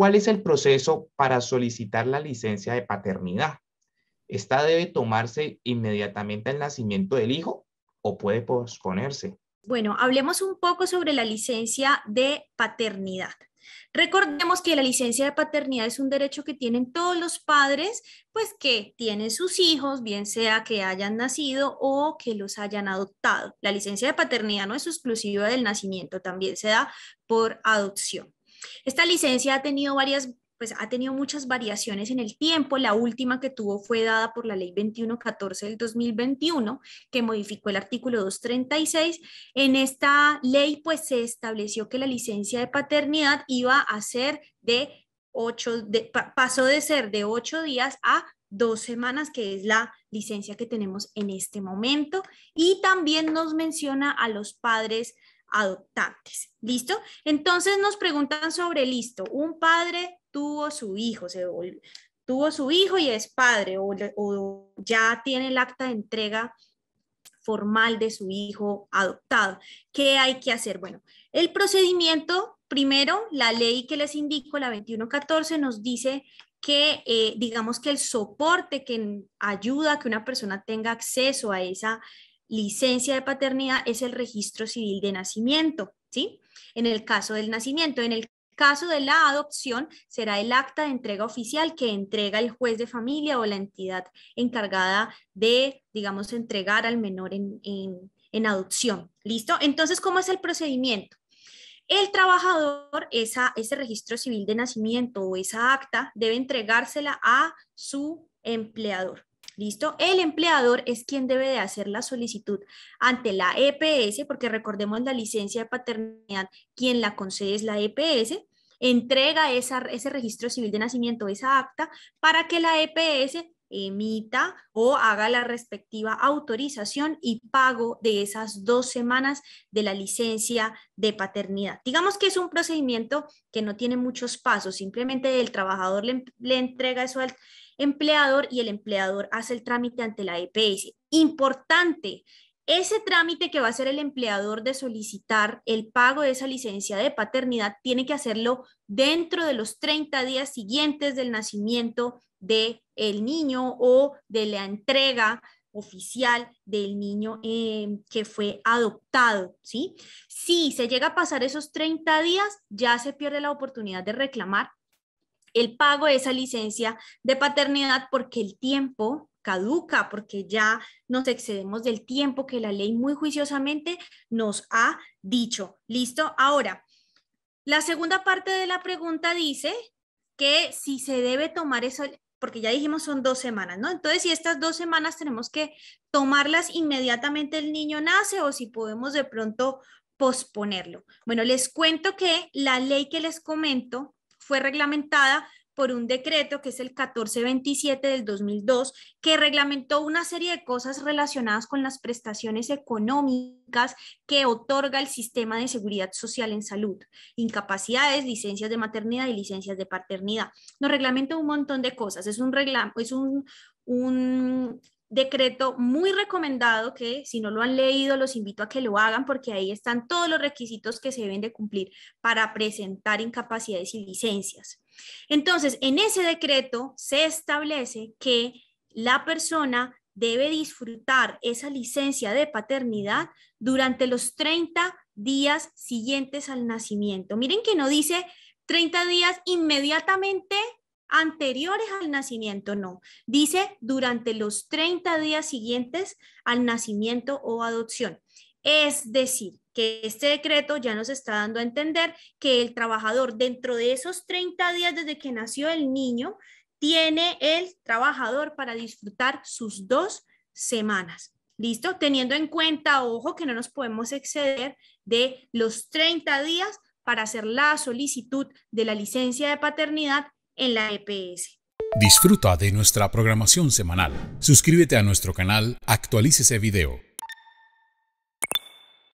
¿Cuál es el proceso para solicitar la licencia de paternidad? ¿Esta debe tomarse inmediatamente al nacimiento del hijo o puede posponerse? Bueno, hablemos un poco sobre la licencia de paternidad. Recordemos que la licencia de paternidad es un derecho que tienen todos los padres, pues que tienen sus hijos, bien sea que hayan nacido o que los hayan adoptado. La licencia de paternidad no es exclusiva del nacimiento, también se da por adopción. Esta licencia ha tenido varias pues ha tenido muchas variaciones en el tiempo. La última que tuvo fue dada por la Ley 2114 del 2021, que modificó el artículo 236. En esta ley, pues se estableció que la licencia de paternidad iba a ser de ocho, pasó de ser de ocho días a dos semanas, que es la licencia que tenemos en este momento. Y también nos menciona a los padres adoptantes. ¿Listo? Entonces nos preguntan sobre listo. Un padre tuvo su hijo, tuvo su hijo y es padre o, ya tiene el acta de entrega formal de su hijo adoptado. ¿Qué hay que hacer? Bueno, el procedimiento, primero, la ley que les indico, la 2114, nos dice que eh, digamos que el soporte que ayuda a que una persona tenga acceso a esa licencia de paternidad es el registro civil de nacimiento, ¿sí? En el caso del nacimiento, en el caso de la adopción, será el acta de entrega oficial que entrega el juez de familia o la entidad encargada de, digamos, entregar al menor en, en, adopción. ¿Listo? Entonces, ¿cómo es el procedimiento? El trabajador, esa, ese registro civil de nacimiento o esa acta debe entregársela a su empleador. ¿Listo? El empleador es quien debe de hacer la solicitud ante la EPS, porque recordemos la licencia de paternidad, quien la concede es la EPS, entrega ese registro civil de nacimiento, esa acta, para que la EPS emita o haga la respectiva autorización y pago de esas dos semanas de la licencia de paternidad. Digamos que es un procedimiento que no tiene muchos pasos, simplemente el trabajador le, entrega eso al empleador y el empleador hace el trámite ante la EPS. Importante, ese trámite que va a hacer el empleador de solicitar el pago de esa licencia de paternidad tiene que hacerlo dentro de los 30 días siguientes del nacimiento de el niño o de la entrega oficial del niño eh, que fue adoptado, ¿sí? Si se llega a pasar esos 30 días, ya se pierde la oportunidad de reclamar el pago de esa licencia de paternidad porque el tiempo caduca, porque ya nos excedemos del tiempo que la ley muy juiciosamente nos ha dicho. ¿Listo? Ahora, la segunda parte de la pregunta dice que si se debe tomar esa porque ya dijimos son dos semanas, ¿no? Entonces, si estas dos semanas tenemos que tomarlas inmediatamente el niño nace o si podemos de pronto posponerlo. Bueno, les cuento que la ley que les comento fue reglamentada por un decreto que es el 1427 del 2002, que reglamentó una serie de cosas relacionadas con las prestaciones económicas que otorga el sistema de seguridad social en salud, incapacidades, licencias de maternidad y licencias de paternidad. Nos reglamenta un montón de cosas, es un es un, un decreto muy recomendado que si no lo han leído los invito a que lo hagan porque ahí están todos los requisitos que se deben de cumplir para presentar incapacidades y licencias. Entonces, en ese decreto se establece que la persona debe disfrutar esa licencia de paternidad durante los 30 días siguientes al nacimiento. Miren que no dice 30 días inmediatamente anteriores al nacimiento, no. Dice durante los 30 días siguientes al nacimiento o adopción. Es decir, que este decreto ya nos está dando a entender que el trabajador dentro de esos 30 días desde que nació el niño, tiene el trabajador para disfrutar sus dos semanas. ¿Listo? Teniendo en cuenta, ojo, que no nos podemos exceder de los 30 días para hacer la solicitud de la licencia de paternidad en la EPS. Disfruta de nuestra programación semanal. Suscríbete a nuestro canal, actualice ese video